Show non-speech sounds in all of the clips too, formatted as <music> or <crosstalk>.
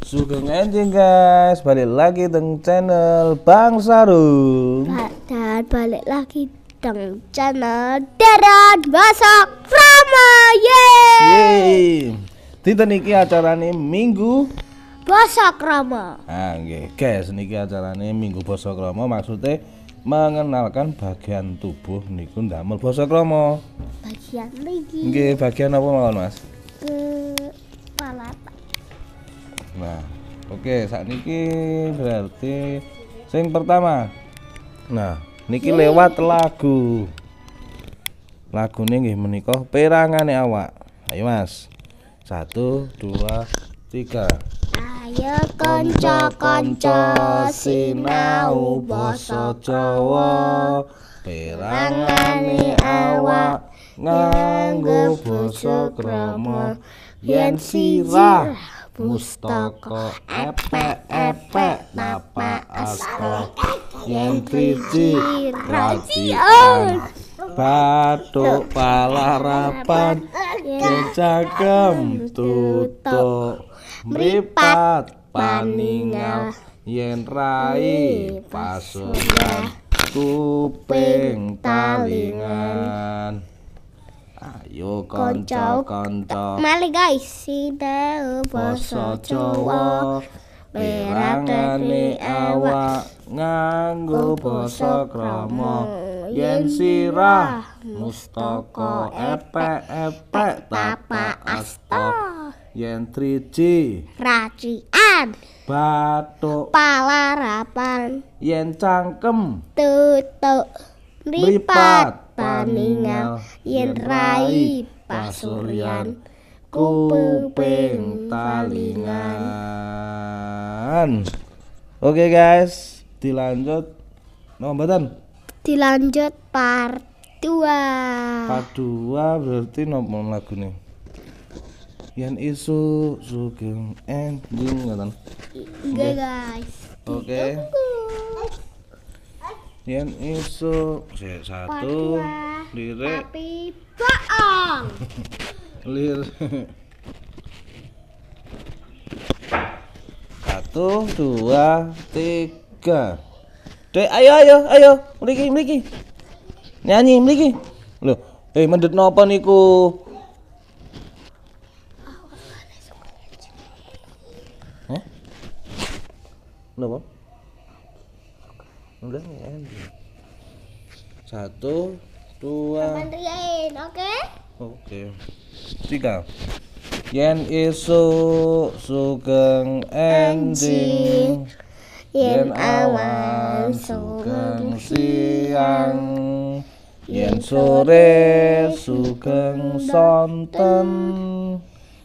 Sugeng anjing guys, balik lagi dengan channel Bang Sarung. Dan balik lagi dengan channel Derat Basak Frama, Yeay. Tinten niki acarane Minggu Basak Rama. Ah nggih, guys, niki acarane Minggu Basak Rama maksudnya mengenalkan bagian tubuh niku ndamel Basak Rama. Bagian lagi. Nggih, bagian apa mawon, Mas? Ke palat nah oke okay, saat niki berarti sing pertama nah niki lewat lagu nih menikah perangan perangani awak ayo mas satu dua tiga ayo konco konco sinau boso Jawa perangani awak nganggo boso kromo yen sirah Mustaka Epe Epe Napa Asto Yen Trici Rajian Batuk Palah Rapan Yen Cagem Tutuk Mripat Paningal Yen Rai Pasukan Kuping Talingan Ayo kanca-kanca Mari guys sinau basa Jawa berangani awak nganggo basa krama yen iya, sirah mustaka epek-epek tapa asta yen triji racian batuk palarapan yen cangkem tutuk lipat paningal yen rai pasuryan kuping talingan oke guys dilanjut nombatan dilanjut part 2 part 2 berarti nomor lagu nih yang isu sugeng ending kan enggak guys oke okay. Yen isu satu lirik tapi bohong. <laughs> Lir. Satu, dua, tiga. Deh, ayo ayo ayo, miliki miliki Nyanyi miliki Lo, eh mendet nopo niku? Napa? udah ya. satu dua Kapan oke oke tiga yen isu sugeng ending yen awan sugeng siang yen sore sugeng sonten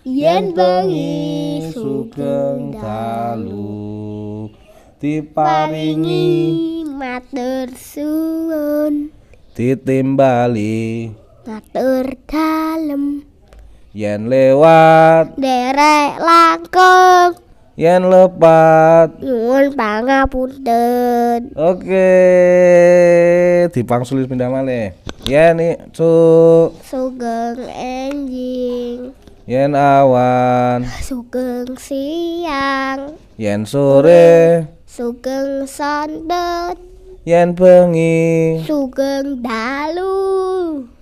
yen bengi sugeng dalu diparingi matur titim bali, matur dalem yen lewat derek langkung yen lepat nyuwun pangapunten oke dipangsuli pindah malih yen ya, cuk sugeng enjing yen awan sugeng siang yen sore Sugeng santet yen bengi sugeng dalu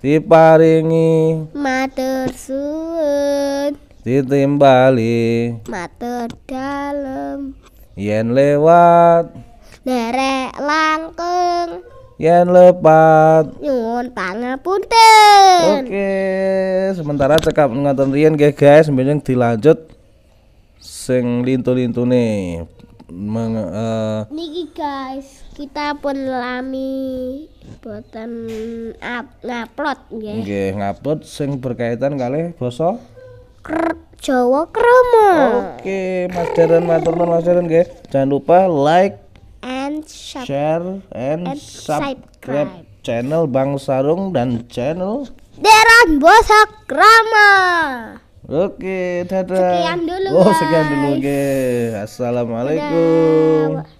diparingi matur suun ditimbali matur dalem yen lewat derek langkeng yen lepat nyuwun pangapunten oke sementara cekap ngoten rian guys mbenjing dilanjut sing lintu lintu nih meng, uh, eh, Niki guys, kita pun lami buatan up, ngupload nggih. Nggih, ngupload sing berkaitan kali basa Ker Jawa Kromo. Oke, okay, Mas Darren, Mas Darren, Mas Jangan lupa like and share, and, and subscribe. channel Bang Sarung dan channel Deran Bosok Krama. Oke, dadah. Sekian dulu. Oh, sekian dulu, guys. Assalamualaikum. Dadah.